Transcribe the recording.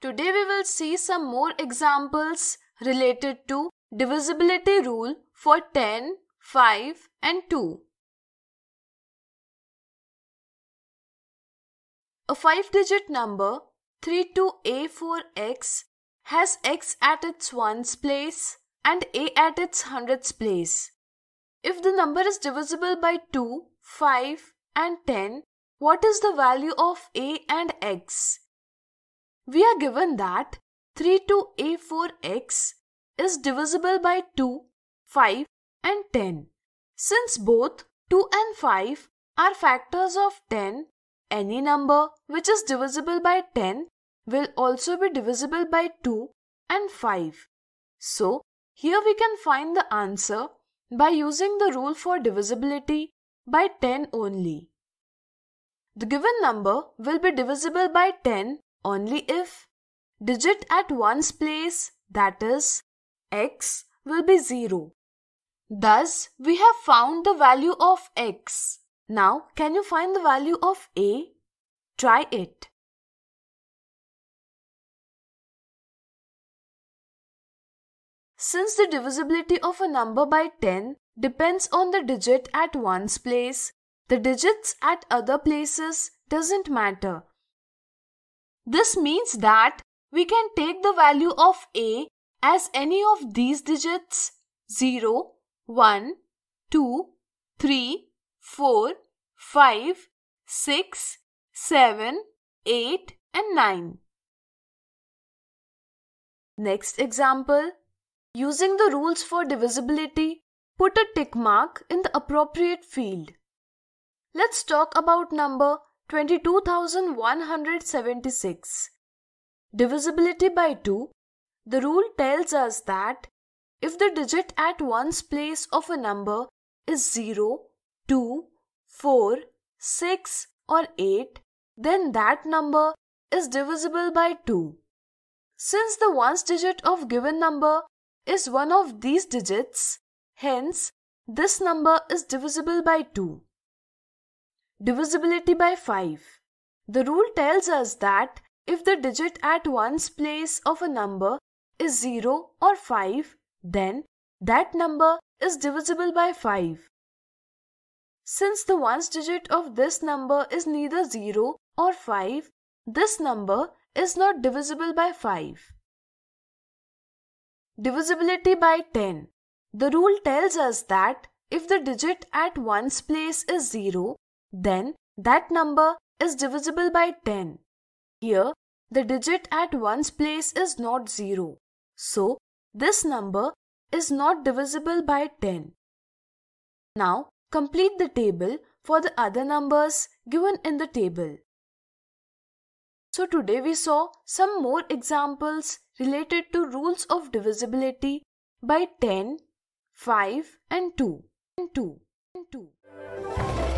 Today we will see some more examples related to divisibility rule for 10, 5 and 2. A 5-digit number 32A4X has x at its ones place and a at its hundredths place. If the number is divisible by 2, 5 and 10, what is the value of a and x? we are given that 3 to a4x is divisible by 2, 5 and 10. Since both 2 and 5 are factors of 10, any number which is divisible by 10 will also be divisible by 2 and 5. So, here we can find the answer by using the rule for divisibility by 10 only. The given number will be divisible by 10 only if digit at one's place, that is, x will be 0. Thus, we have found the value of x. Now, can you find the value of a? Try it. Since the divisibility of a number by 10 depends on the digit at one's place, the digits at other places doesn't matter this means that we can take the value of a as any of these digits 0, 1, 2, 3, 4, 5, 6, 7, 8 and 9. Next example. Using the rules for divisibility, put a tick mark in the appropriate field. Let's talk about number 22,176. Divisibility by 2. The rule tells us that if the digit at one's place of a number is 0, 2, 4, 6 or 8, then that number is divisible by 2. Since the ones digit of given number is one of these digits, hence this number is divisible by 2 divisibility by 5. The rule tells us that if the digit at one's place of a number is 0 or 5, then that number is divisible by 5. Since the ones digit of this number is neither 0 or 5, this number is not divisible by 5. Divisibility by 10. The rule tells us that if the digit at one's place is 0 then that number is divisible by 10. Here, the digit at one's place is not 0. So, this number is not divisible by 10. Now, complete the table for the other numbers given in the table. So today we saw some more examples related to rules of divisibility by 10, 5 and 2 and 2 and 2.